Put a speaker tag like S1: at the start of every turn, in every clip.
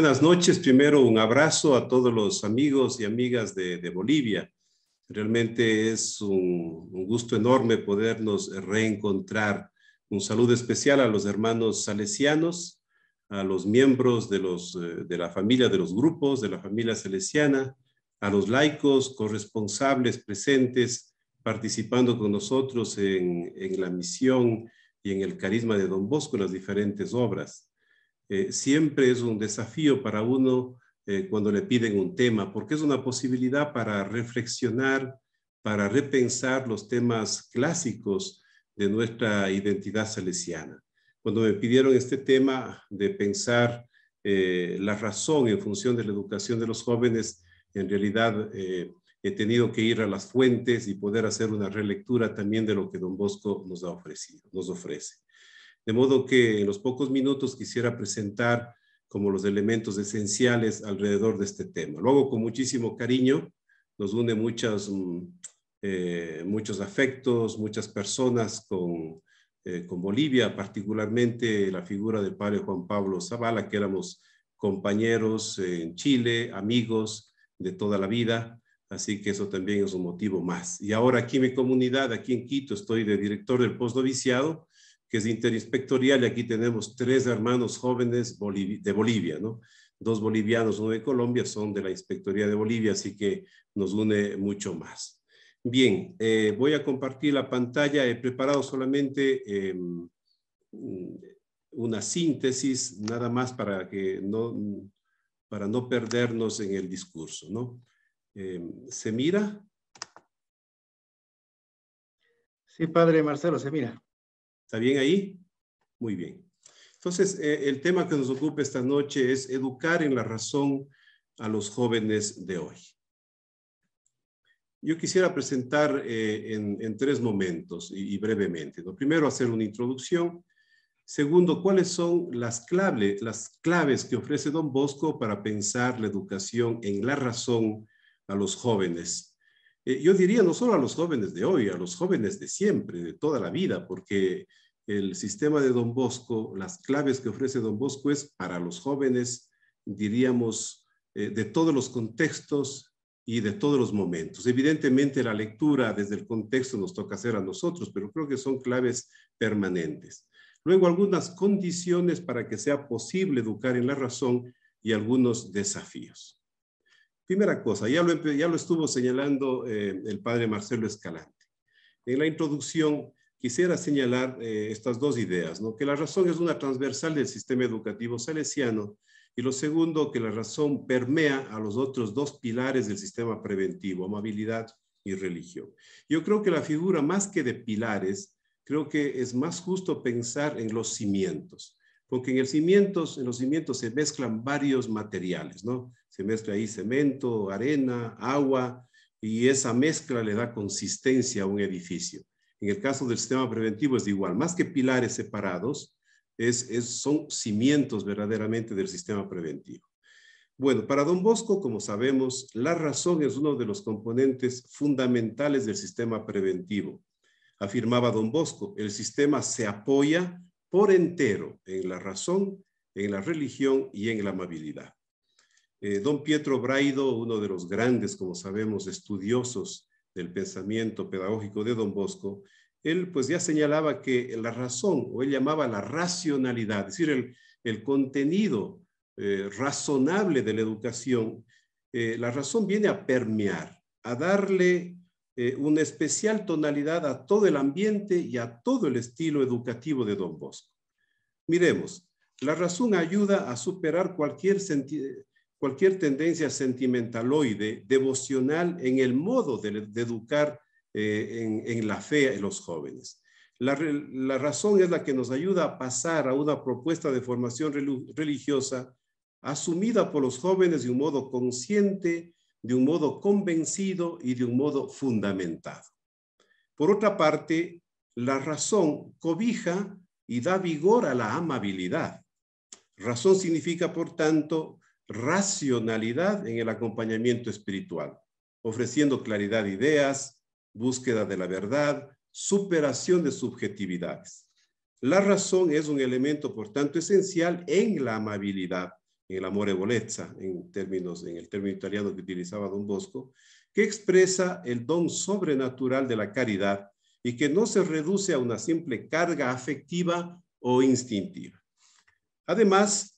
S1: buenas noches. Primero, un abrazo a todos los amigos y amigas de, Bolivia. Realmente es un, gusto enorme podernos reencontrar. Un saludo especial a los hermanos salesianos, a los miembros de, los, eh, de la familia de los grupos, de la familia salesiana, a los laicos, corresponsables presentes, participando con nosotros en, en la misión y en el carisma de Don Bosco en las diferentes obras. Eh, siempre es un desafío para uno eh, cuando le piden un tema, porque es una posibilidad para reflexionar, para repensar los temas clásicos de nuestra identidad salesiana. Cuando me pidieron este tema de pensar eh, la razón en función de la educación de los jóvenes, en realidad he tenido que ir a las fuentes y poder hacer una relectura también de lo que don Bosco nos ha ofrecido, nos ofrece. De modo que en los pocos minutos quisiera presentar como los elementos esenciales alrededor de este tema. Luego, con muchísimo cariño, nos une muchas, mm, eh, muchos afectos, muchas personas con, eh, Bolivia, particularmente la figura del padre Juan Pablo Zavala, que éramos compañeros en Chile, amigos de toda la vida, así que eso también es un motivo más. Y ahora aquí en mi comunidad, aquí en Quito, estoy de director del postnoviciado, que es interinspectorial, y aquí tenemos tres hermanos jóvenes de Bolivia, ¿no? Dos bolivianos, uno de Colombia, son de la Inspectoría de Bolivia, así que nos une mucho más. Bien, eh, voy a compartir la pantalla. He preparado solamente em, una síntesis, nada más para, que no, para no perdernos en el discurso, ¿no? Em, ¿Se mira? Sí, padre Marcelo, se mira. ¿Está bien ahí? Muy bien. Entonces, eh, el tema que nos ocupa esta noche es educar en la razón a los jóvenes de hoy. Yo quisiera presentar eh, en, tres momentos y, brevemente. Lo Primero, hacer una introducción. Segundo, ¿cuáles son las, las claves que ofrece don Bosco para pensar la educación en la razón a los jóvenes? Eh, yo diría no solo a los jóvenes de hoy, a los jóvenes de siempre, de toda la vida, porque el sistema de Don Bosco, las claves que ofrece Don Bosco es para los jóvenes, diríamos, eh, de todos los contextos y de todos los momentos. Evidentemente la lectura desde el contexto nos toca hacer a nosotros, pero creo que son claves permanentes. Luego algunas condiciones para que sea posible educar en la razón y algunos desafíos. Primera cosa, ya lo, ya lo estuvo señalando eh, el padre Marcelo Escalante. En la introducción quisiera señalar eh, estas dos ideas, ¿no? que la razón es una transversal del sistema educativo salesiano y lo segundo, que la razón permea a los otros dos pilares del sistema preventivo, amabilidad y religión. Yo creo que la figura más que de pilares, creo que es más justo pensar en los cimientos, porque en, el cimientos, en los cimientos se mezclan varios materiales, ¿no? se mezcla ahí cemento, arena, agua, y esa mezcla le da consistencia a un edificio. En el caso del sistema preventivo es igual, más que pilares separados, es, es, son cimientos verdaderamente del sistema preventivo. Bueno, para Don Bosco, como sabemos, la razón es uno de los componentes fundamentales del sistema preventivo. Afirmaba Don Bosco, el sistema se apoya por entero en la razón, en la religión y en la amabilidad. Eh, don Pietro Braido, uno de los grandes, como sabemos, estudiosos del pensamiento pedagógico de Don Bosco, él pues ya señalaba que la razón, o él llamaba la racionalidad, es decir, el, contenido eh, razonable de la educación, eh, la razón viene a permear, a darle una especial tonalidad a todo el ambiente y a todo el estilo educativo de Don Bosco. Miremos, la razón ayuda a superar cualquier sentido cualquier tendencia sentimentaloide, devocional en el modo de, educar eh, en, la fe en los jóvenes. La, la, razón es la que nos ayuda a pasar a una propuesta de formación religiosa asumida por los jóvenes de un modo consciente, de un modo convencido y de un modo fundamentado. Por otra parte, la razón cobija y da vigor a la amabilidad. Razón significa, por tanto, racionalidad en el acompañamiento espiritual, ofreciendo claridad de ideas, búsqueda de la verdad, superación de subjetividades. La razón es un elemento, por tanto, esencial en la amabilidad, en el amor en términos, en el término italiano que utilizaba Don Bosco, que expresa el don sobrenatural de la caridad y que no se reduce a una simple carga afectiva o instintiva. Además,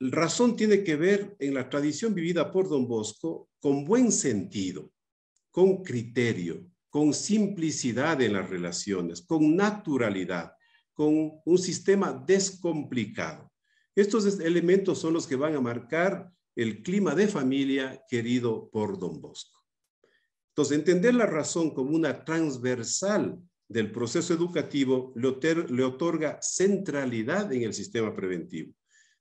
S1: razón tiene que ver en la tradición vivida por don Bosco con buen sentido, con criterio, con simplicidad en las relaciones, con naturalidad, con un sistema descomplicado. Estos elementos son los que van a marcar el clima de familia querido por don Bosco. Entonces, entender la razón como una transversal del proceso educativo le, otorga centralidad en el sistema preventivo.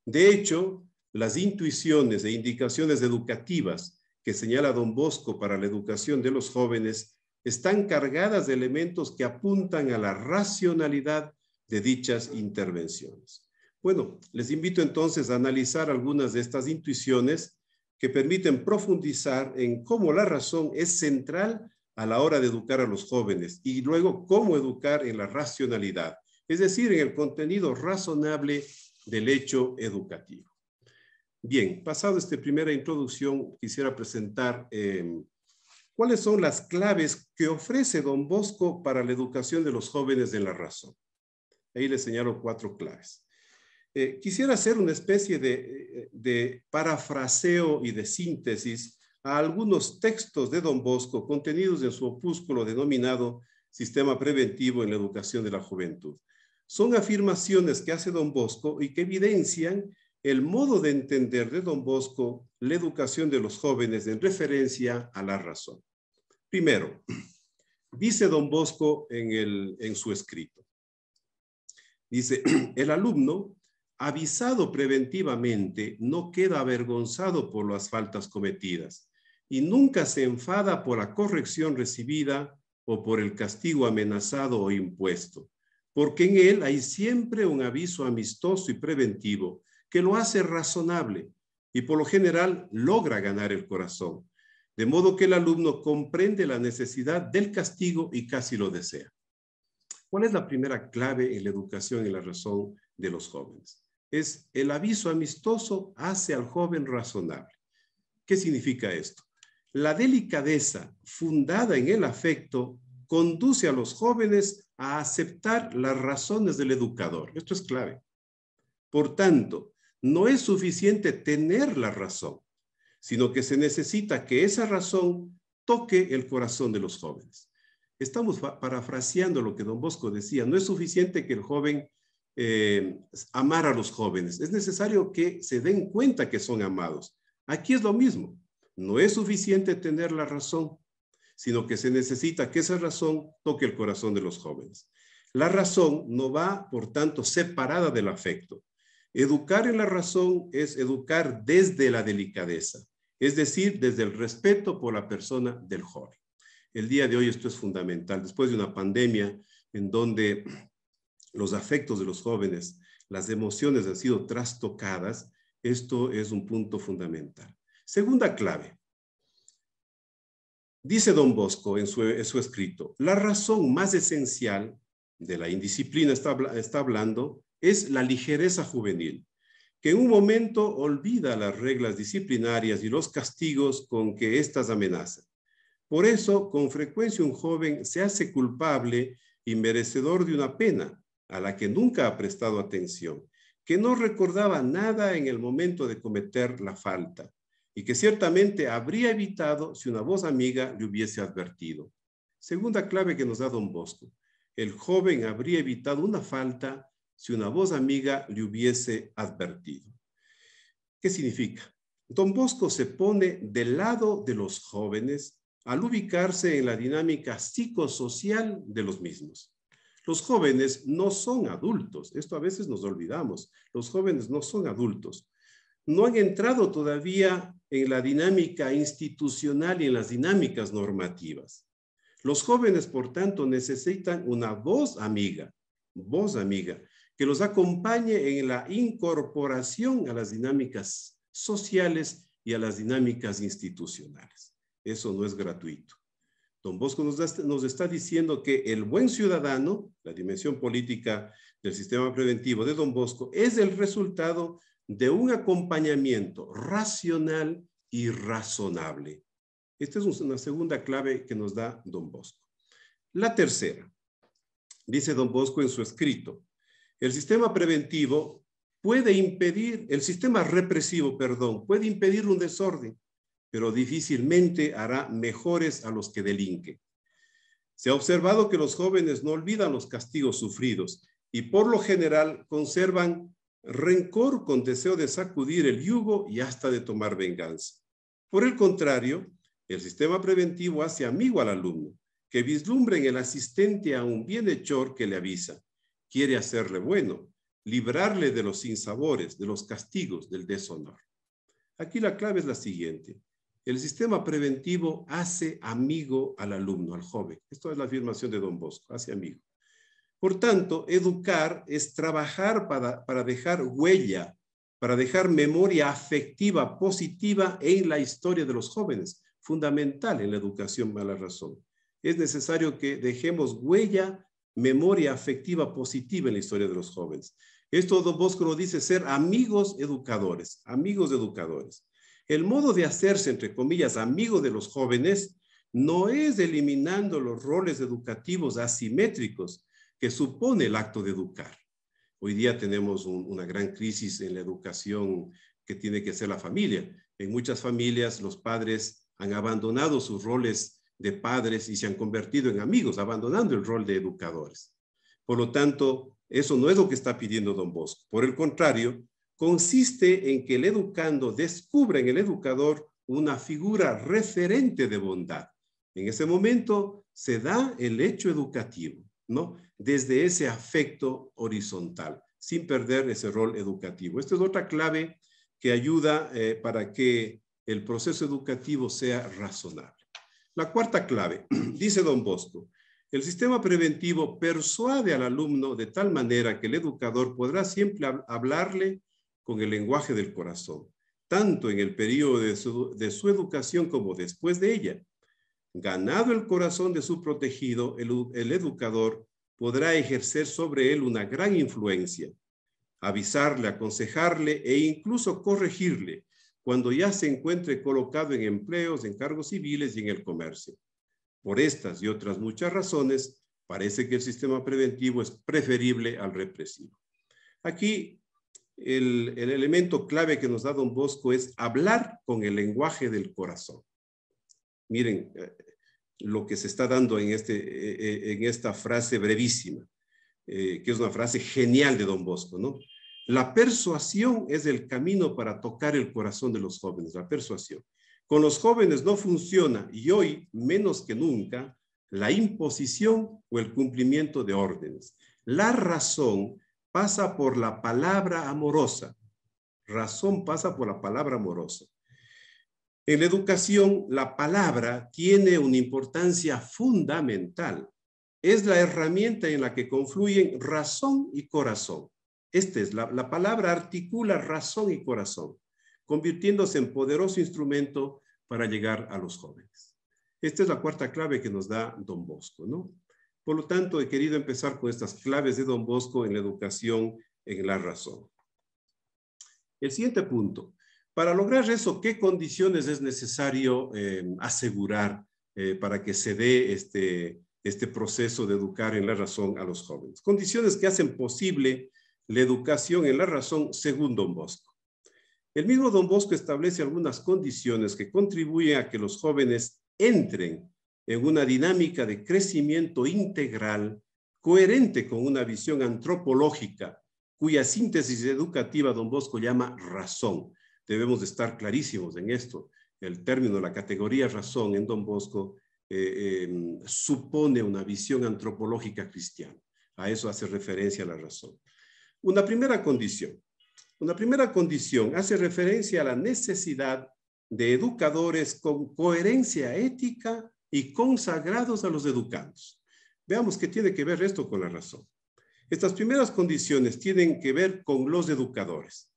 S1: De hecho, las intuiciones e indicaciones educativas que señala don Bosco para la educación de los jóvenes están cargadas de elementos que apuntan a la racionalidad de dichas intervenciones. Bueno, les invito entonces a analizar algunas de estas intuiciones que permiten profundizar en cómo la razón es central a la hora de educar a los jóvenes y luego cómo educar en la racionalidad, es decir, en el contenido razonable del hecho educativo. Bien, pasado esta primera introducción, quisiera presentar em, cuáles son las claves que ofrece don Bosco para la educación de los jóvenes de la razón. Ahí les señalo cuatro claves. Eh, quisiera hacer una especie de, de, parafraseo y de síntesis a algunos textos de don Bosco contenidos en su opúsculo denominado Sistema Preventivo en la Educación de la Juventud. Son afirmaciones que hace don Bosco y que evidencian el modo de entender de don Bosco la educación de los jóvenes en referencia a la razón. Primero, dice don Bosco en, en su escrito, dice, el alumno avisado preventivamente no queda avergonzado por las faltas cometidas y nunca se enfada por la corrección recibida o por el castigo amenazado o impuesto porque en él hay siempre un aviso amistoso y preventivo que lo hace razonable y por lo general logra ganar el corazón, de modo que el alumno comprende la necesidad del castigo y casi lo desea. ¿Cuál es la primera clave en la educación y la razón de los jóvenes? Es el aviso amistoso hace al joven razonable. ¿Qué significa esto? La delicadeza fundada en el afecto conduce a los jóvenes a aceptar las razones del educador. Esto es clave. Por tanto, no es suficiente tener la razón, sino que se necesita que esa razón toque el corazón de los jóvenes. Estamos parafraseando lo que don Bosco decía, no es suficiente que el joven amara eh, amar a los jóvenes, es necesario que se den cuenta que son amados. Aquí es lo mismo, no es suficiente tener la razón, sino que se necesita que esa razón toque el corazón de los jóvenes. La razón no va, por tanto, separada del afecto. Educar en la razón es educar desde la delicadeza, es decir, desde el respeto por la persona del joven. El día de hoy esto es fundamental. Después de una pandemia en donde los afectos de los jóvenes, las emociones han sido trastocadas, esto es un punto fundamental. Segunda clave, Dice don Bosco en su, escrito, la razón más esencial de la indisciplina, está, está hablando, es la ligereza juvenil, que en un momento olvida las reglas disciplinarias y los castigos con que éstas amenazan. Por eso, con frecuencia un joven se hace culpable y merecedor de una pena a la que nunca ha prestado atención, que no recordaba nada en el momento de cometer la falta y que ciertamente habría evitado si una voz amiga le hubiese advertido. Segunda clave que nos da don Bosco. El joven habría evitado una falta si una voz amiga le hubiese advertido. ¿Qué significa? Don Bosco se pone del lado de los jóvenes al ubicarse en la dinámica psicosocial de los mismos. Los jóvenes no son adultos, esto a veces nos olvidamos, los jóvenes no son adultos, no han entrado todavía en la dinámica institucional y en las dinámicas normativas. Los jóvenes, por tanto, necesitan una voz amiga, voz amiga, que los acompañe en la incorporación a las dinámicas sociales y a las dinámicas institucionales. Eso no es gratuito. Don Bosco nos, está diciendo que el buen ciudadano, la dimensión política del sistema preventivo de Don Bosco, es el resultado de un acompañamiento racional y razonable. Esta es una segunda clave que nos da don Bosco. La tercera, dice don Bosco en su escrito, el sistema preventivo puede impedir, el sistema represivo, perdón, puede impedir un desorden, pero difícilmente hará mejores a los que delinquen. Se ha observado que los jóvenes no olvidan los castigos sufridos y por lo general conservan rencor con deseo de sacudir el yugo y hasta de tomar venganza. Por el contrario, el sistema preventivo hace amigo al alumno, que vislumbre en el asistente a un bienhechor que le avisa, quiere hacerle bueno, librarle de los sinsabores, de los castigos, del deshonor. Aquí la clave es la siguiente. El sistema preventivo hace amigo al alumno, al joven. Esto es la afirmación de don Bosco, hace amigo. Por tanto, educar es trabajar para, dejar huella, para dejar memoria afectiva positiva en la historia de los jóvenes, fundamental en la educación mala razón. Es necesario que dejemos huella, memoria afectiva positiva en la historia de los jóvenes. Esto Don Bosco lo dice ser amigos educadores, amigos educadores. El modo de hacerse, entre comillas, amigo de los jóvenes no es eliminando los roles educativos asimétricos, que supone el acto de educar. Hoy día tenemos una gran crisis en la educación que tiene que ser la familia. En muchas familias los padres han abandonado sus roles de padres y se han convertido en amigos, abandonando el rol de educadores. Por lo tanto, eso no es lo que está pidiendo don Bosco. Por el contrario, consiste en que el educando descubra en el educador una figura referente de bondad. En ese momento se da el hecho educativo. Desde ese afecto horizontal, sin perder ese rol educativo. Esta es otra clave que ayuda eh, para que el proceso educativo sea razonable. La cuarta clave, dice don Bosco, el sistema preventivo persuade al alumno de tal manera que el educador podrá siempre hablarle con el lenguaje del corazón, tanto en el periodo de su educación como después de ella. Ganado el corazón de su protegido, el, educador podrá ejercer sobre él una gran influencia, avisarle, aconsejarle e incluso corregirle cuando ya se encuentre colocado en empleos, en cargos civiles y en el comercio. Por estas y otras muchas razones, parece que el sistema preventivo es preferible al represivo. Aquí el, elemento clave que nos da don Bosco es hablar con el lenguaje del corazón. Miren eh, lo que se está dando en, este, eh, eh, en esta frase brevísima, que es una frase genial de Don Bosco, ¿no? La persuasión es el camino para tocar el corazón de los jóvenes, la persuasión. Con los jóvenes no funciona y hoy, menos que nunca, la imposición o el cumplimiento de órdenes. La razón pasa por la palabra amorosa. Razón pasa por la palabra amorosa. En la educación, la palabra tiene una importancia fundamental. Es la herramienta en la que confluyen razón y corazón. Esta es la, palabra articula razón y corazón, convirtiéndose en poderoso instrumento para llegar a los jóvenes. Esta es la cuarta clave que nos da Don Bosco, ¿no? Por lo tanto, he querido empezar con estas claves de Don Bosco en la educación en la razón. El siguiente punto, para lograr eso, ¿qué condiciones es necesario eh, asegurar eh, para que se dé este, este proceso de educar en la razón a los jóvenes? Condiciones que hacen posible la educación en la razón según Don Bosco. El mismo Don Bosco establece algunas condiciones que contribuyen a que los jóvenes entren en una dinámica de crecimiento integral coherente con una visión antropológica cuya síntesis educativa Don Bosco llama razón, debemos de estar clarísimos en esto. El término, la categoría razón en Don Bosco eh, em, supone una visión antropológica cristiana. A eso hace referencia la razón. Una primera condición. Una primera condición hace referencia a la necesidad de educadores con coherencia ética y consagrados a los educados. Veamos qué tiene que ver esto con la razón. Estas primeras condiciones tienen que ver con los educadores.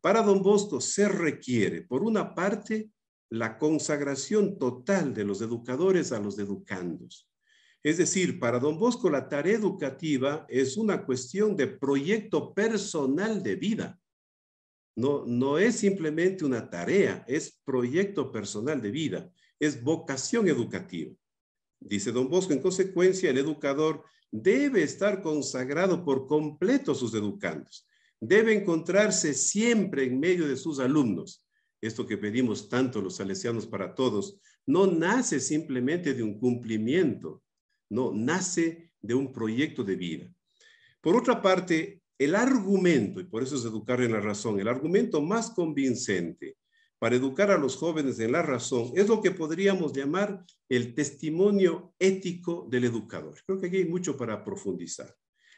S1: Para don Bosco se requiere, por una parte, la consagración total de los educadores a los educandos. Es decir, para don Bosco la tarea educativa es una cuestión de proyecto personal de vida. No, es simplemente una tarea, es proyecto personal de vida, es vocación educativa. Dice don Bosco, en consecuencia, el educador debe estar consagrado por completo a sus educandos debe encontrarse siempre en medio de sus alumnos. Esto que pedimos tanto los salesianos para todos, no nace simplemente de un cumplimiento, no, nace de un proyecto de vida. Por otra parte, el argumento, y por eso es educar en la razón, el argumento más convincente para educar a los jóvenes en la razón es lo que podríamos llamar el testimonio ético del educador. Creo que aquí hay mucho para profundizar.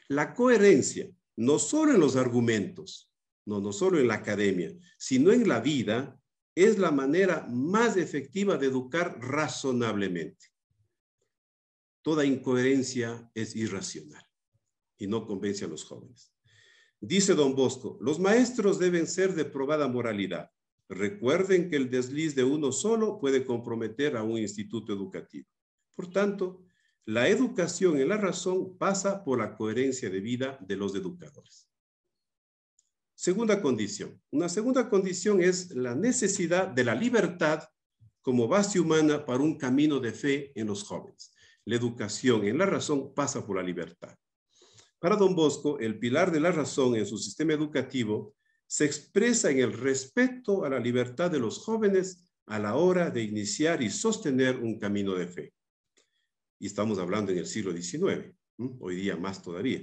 S1: La coherencia no solo en los argumentos, no, no solo en la academia, sino en la vida, es la manera más efectiva de educar razonablemente. Toda incoherencia es irracional y no convence a los jóvenes. Dice don Bosco, los maestros deben ser de probada moralidad. Recuerden que el desliz de uno solo puede comprometer a un instituto educativo. Por tanto, la educación en la razón pasa por la coherencia de vida de los educadores. Segunda condición. Una segunda condición es la necesidad de la libertad como base humana para un camino de fe en los jóvenes. La educación en la razón pasa por la libertad. Para don Bosco, el pilar de la razón en su sistema educativo se expresa en el respeto a la libertad de los jóvenes a la hora de iniciar y sostener un camino de fe y estamos hablando en el siglo XIX, hoy día más todavía.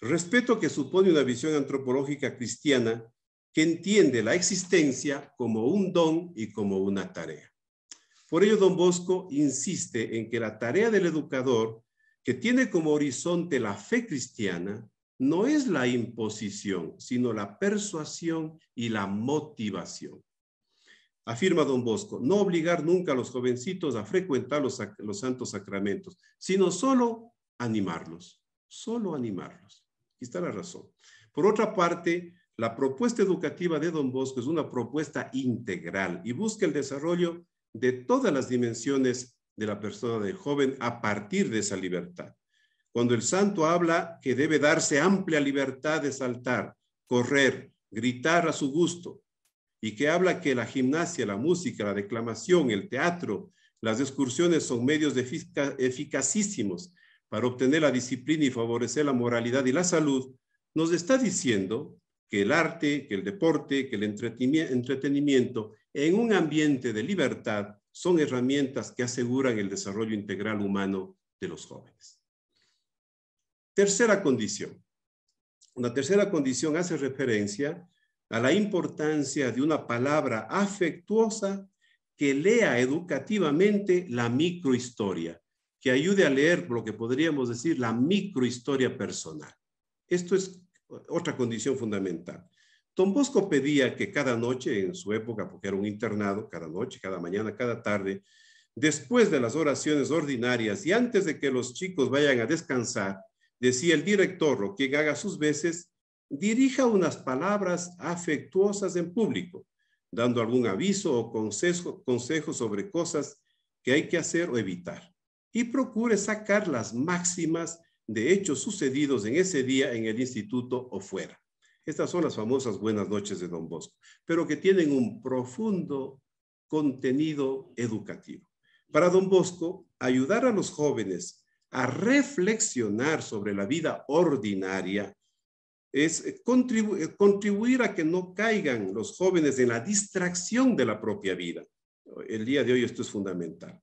S1: Respeto que supone una visión antropológica cristiana que entiende la existencia como un don y como una tarea. Por ello, don Bosco insiste en que la tarea del educador, que tiene como horizonte la fe cristiana, no es la imposición, sino la persuasión y la motivación. Afirma don Bosco, no obligar nunca a los jovencitos a frecuentar los, santos sacramentos, sino solo animarlos, solo animarlos. Aquí está la razón. Por otra parte, la propuesta educativa de Don Bosco es una propuesta integral y busca el desarrollo de todas las dimensiones de la persona del joven a partir de esa libertad. Cuando el santo habla que debe darse amplia libertad de saltar, correr, gritar a su gusto, y que habla que la gimnasia, la música, la declamación, el teatro, las excursiones son medios eficazísimos eficacísimos para obtener la disciplina y favorecer la moralidad y la salud, nos está diciendo que el arte, que el deporte, que el entretenimiento en un ambiente de libertad son herramientas que aseguran el desarrollo integral humano de los jóvenes. Tercera condición. Una tercera condición hace referencia a la importancia de una palabra afectuosa que lea educativamente la microhistoria, que ayude a leer lo que podríamos decir la microhistoria personal. Esto es otra condición fundamental. Don Bosco pedía que cada noche, en su época, porque era un internado, cada noche, cada mañana, cada tarde, después de las oraciones ordinarias y antes de que los chicos vayan a descansar, decía el director lo que haga sus veces, dirija unas palabras afectuosas en público, dando algún aviso o consejo, sobre cosas que hay que hacer o evitar. Y procure sacar las máximas de hechos sucedidos en ese día en el instituto o fuera. Estas son las famosas buenas noches de Don Bosco, pero que tienen un profundo contenido educativo. Para Don Bosco, ayudar a los jóvenes a reflexionar sobre la vida ordinaria es eh, eh, contribuir a que no caigan los jóvenes en la distracción de la propia vida. El día de hoy esto es fundamental.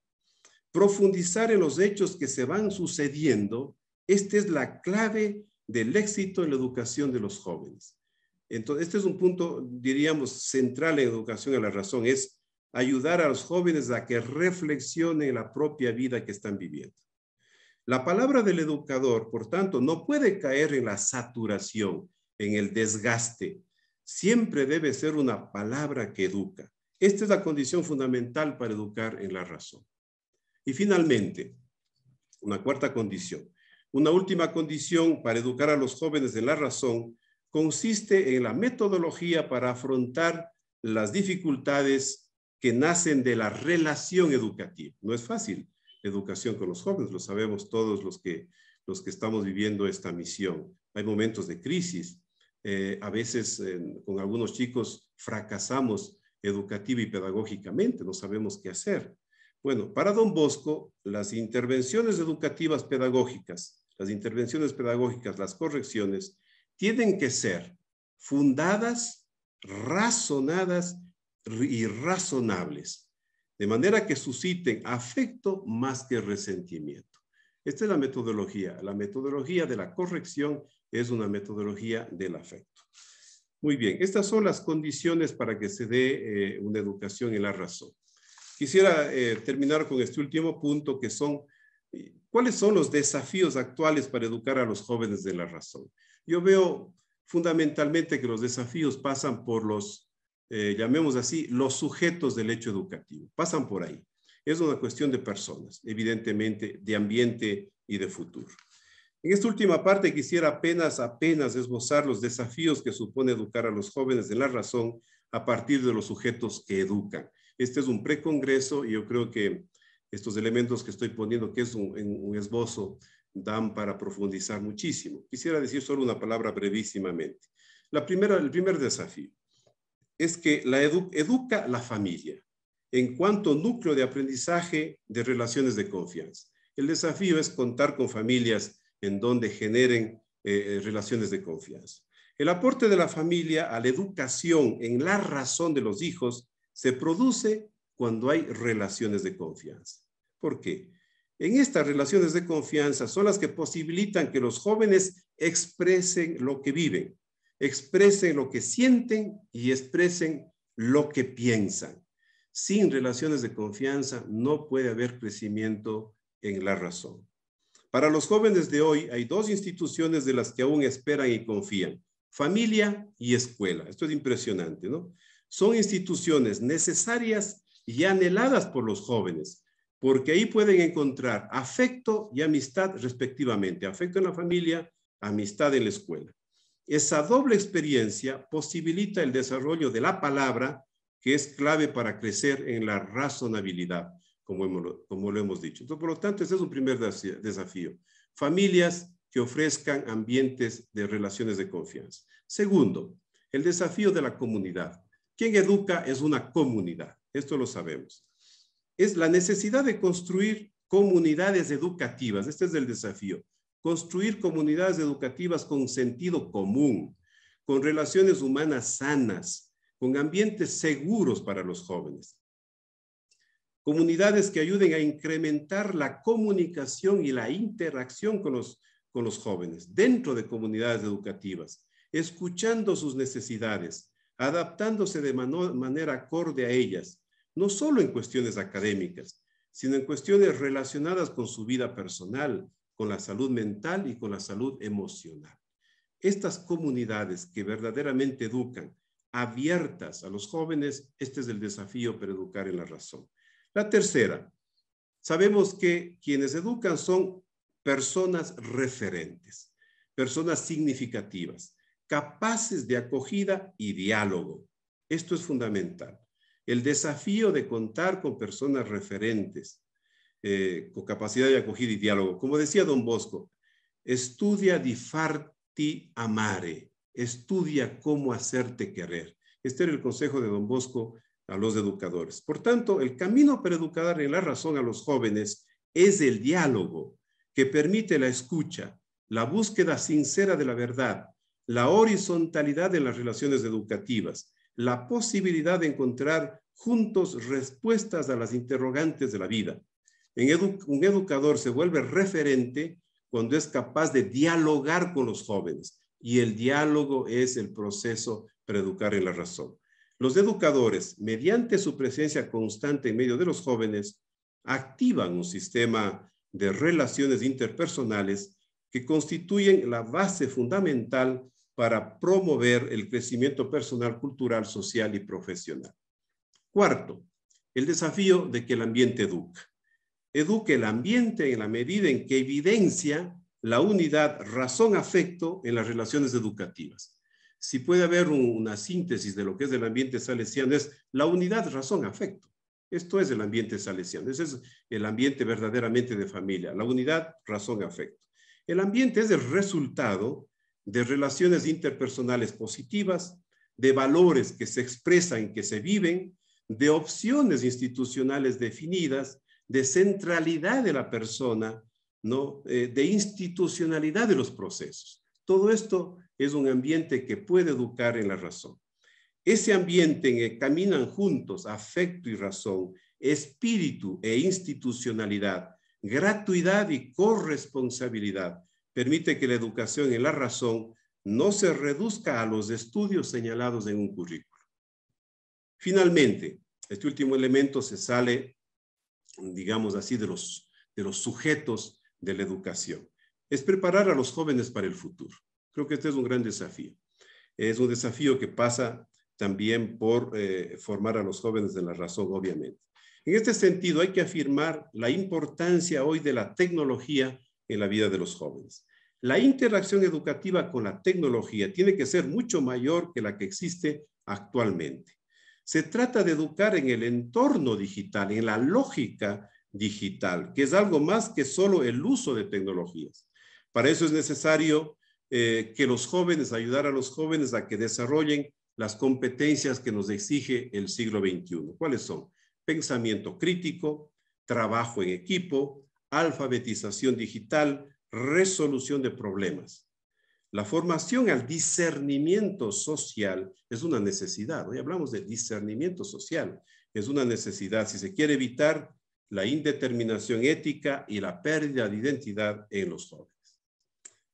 S1: Profundizar en los hechos que se van sucediendo, esta es la clave del éxito en la educación de los jóvenes. Entonces, este es un punto, diríamos, central en educación a la razón, es ayudar a los jóvenes a que reflexionen en la propia vida que están viviendo. La palabra del educador, por tanto, no puede caer en la saturación, en el desgaste. Siempre debe ser una palabra que educa. Esta es la condición fundamental para educar en la razón. Y finalmente, una cuarta condición. Una última condición para educar a los jóvenes en la razón consiste en la metodología para afrontar las dificultades que nacen de la relación educativa. No es fácil educación con los jóvenes, lo sabemos todos los que, los que estamos viviendo esta misión. Hay momentos de crisis, eh, a veces eh, con algunos chicos fracasamos educativa y pedagógicamente, no sabemos qué hacer. Bueno, para don Bosco, las intervenciones educativas pedagógicas, las intervenciones pedagógicas, las correcciones, tienen que ser fundadas, razonadas y razonables de manera que susciten afecto más que resentimiento. Esta es la metodología. La metodología de la corrección es una metodología del afecto. Muy bien, estas son las condiciones para que se dé eh, una educación en la razón. Quisiera eh, terminar con este último punto que son, ¿cuáles son los desafíos actuales para educar a los jóvenes de la razón? Yo veo fundamentalmente que los desafíos pasan por los eh, llamemos así, los sujetos del hecho educativo. Pasan por ahí. Es una cuestión de personas, evidentemente, de ambiente y de futuro. En esta última parte quisiera apenas, apenas esbozar los desafíos que supone educar a los jóvenes de la razón a partir de los sujetos que educan. Este es un precongreso y yo creo que estos elementos que estoy poniendo, que es un, esbozo, dan para profundizar muchísimo. Quisiera decir solo una palabra brevísimamente. La primera, el primer desafío es que la educa la familia en cuanto núcleo de aprendizaje de relaciones de confianza. El desafío es contar con familias en donde generen eh, eh, relaciones de confianza. El aporte de la familia a la educación en la razón de los hijos se produce cuando hay relaciones de confianza. ¿Por qué? En estas relaciones de confianza son las que posibilitan que los jóvenes expresen lo que viven, expresen lo que sienten y expresen lo que piensan. Sin relaciones de confianza no puede haber crecimiento en la razón. Para los jóvenes de hoy hay dos instituciones de las que aún esperan y confían, familia y escuela. Esto es impresionante, ¿no? Son instituciones necesarias y anheladas por los jóvenes, porque ahí pueden encontrar afecto y amistad respectivamente, afecto en la familia, amistad en la escuela. Esa doble experiencia posibilita el desarrollo de la palabra, que es clave para crecer en la razonabilidad, como, como lo hemos dicho. por lo tanto, ese es un primer desafío. Familias que ofrezcan ambientes de relaciones de confianza. Segundo, el desafío de la comunidad. Quien educa es una comunidad, esto lo sabemos. Es la necesidad de construir comunidades educativas, este es el desafío, construir comunidades educativas con sentido común, con relaciones humanas sanas, con ambientes seguros para los jóvenes. Comunidades que ayuden a incrementar la comunicación y la interacción con los, jóvenes dentro de comunidades educativas, escuchando sus necesidades, adaptándose de manera acorde a ellas, no solo en cuestiones académicas, sino en cuestiones relacionadas con su vida personal, con la salud mental y con la salud emocional. Estas comunidades que verdaderamente educan, abiertas a los jóvenes, este es el desafío para educar en la razón. La tercera, sabemos que quienes educan son personas referentes, personas significativas, capaces de acogida y diálogo. Esto es fundamental. El desafío de contar con personas referentes, eh, con capacidad de acogida y diálogo. Como decía don Bosco, estudia di farti amare, estudia cómo hacerte querer. Este era el consejo de don Bosco a los educadores. Por tanto, el camino para educar en la razón a los jóvenes es el diálogo que permite la escucha, la búsqueda sincera de la verdad, la horizontalidad de las relaciones educativas, la posibilidad de encontrar juntos respuestas a las interrogantes de la vida un educador se vuelve referente cuando es capaz de dialogar con los jóvenes y el diálogo es el proceso para educar en la razón. Los educadores, mediante su presencia constante en medio de los jóvenes, activan un sistema de relaciones interpersonales que constituyen la base fundamental para promover el crecimiento personal, cultural, social y profesional. Cuarto, el desafío de que el ambiente educa eduque el ambiente en la medida en que evidencia la unidad razón-afecto en las relaciones educativas. Si puede haber una síntesis de lo que es el ambiente salesiano, es la unidad razón-afecto. Esto es el ambiente salesiano, ese es el ambiente verdaderamente de familia, la unidad razón-afecto. El ambiente es el resultado de relaciones interpersonales positivas, de valores que se expresan, que se viven, de opciones institucionales definidas, de centralidad de la persona, ¿no? Eh, de institucionalidad de los procesos. Todo esto es un ambiente que puede educar en la razón. Ese ambiente en que caminan juntos afecto y razón, espíritu e institucionalidad, gratuidad y corresponsabilidad, permite que la educación en la razón no se reduzca a los estudios señalados en un currículo. Finalmente, este último elemento se sale digamos así, de los, de los sujetos de la educación. Es preparar a los jóvenes para el futuro. Creo que este es un gran desafío. Es un desafío que pasa también por eh, formar a los jóvenes de la razón, obviamente. En este sentido, hay que afirmar la importancia hoy de la tecnología en la vida de los jóvenes. La interacción educativa con la tecnología tiene que ser mucho mayor que la que existe actualmente. Se trata de educar en el entorno digital, en la lógica digital, que es algo más que solo el uso de tecnologías. Para eso es necesario eh, que los jóvenes, ayudar a los jóvenes a que desarrollen las competencias que nos exige el siglo XXI. ¿Cuáles son? Pensamiento crítico, trabajo en equipo, alfabetización digital, resolución de problemas. La formación al discernimiento social es una necesidad. Hoy hablamos de discernimiento social. Es una necesidad si se quiere evitar la indeterminación ética y la pérdida de identidad en los jóvenes.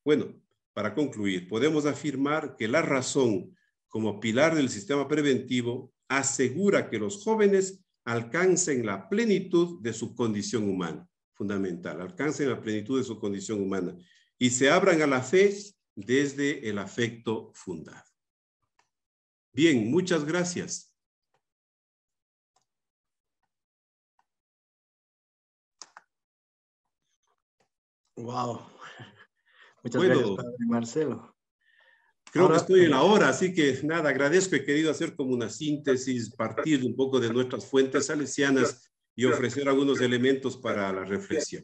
S1: Bueno, para concluir, podemos afirmar que la razón como pilar del sistema preventivo asegura que los jóvenes alcancen la plenitud de su condición humana, fundamental, alcancen la plenitud de su condición humana y se abran a la fe desde el afecto fundado. Bien, muchas gracias. Wow. Muchas gracias, Marcelo.
S2: Creo que estoy en la pues hora,
S1: así que nada, agradezco. He querido hacer como una síntesis, partir un poco de nuestras fuentes salesianas y ofrecer algunos elementos para la reflexión.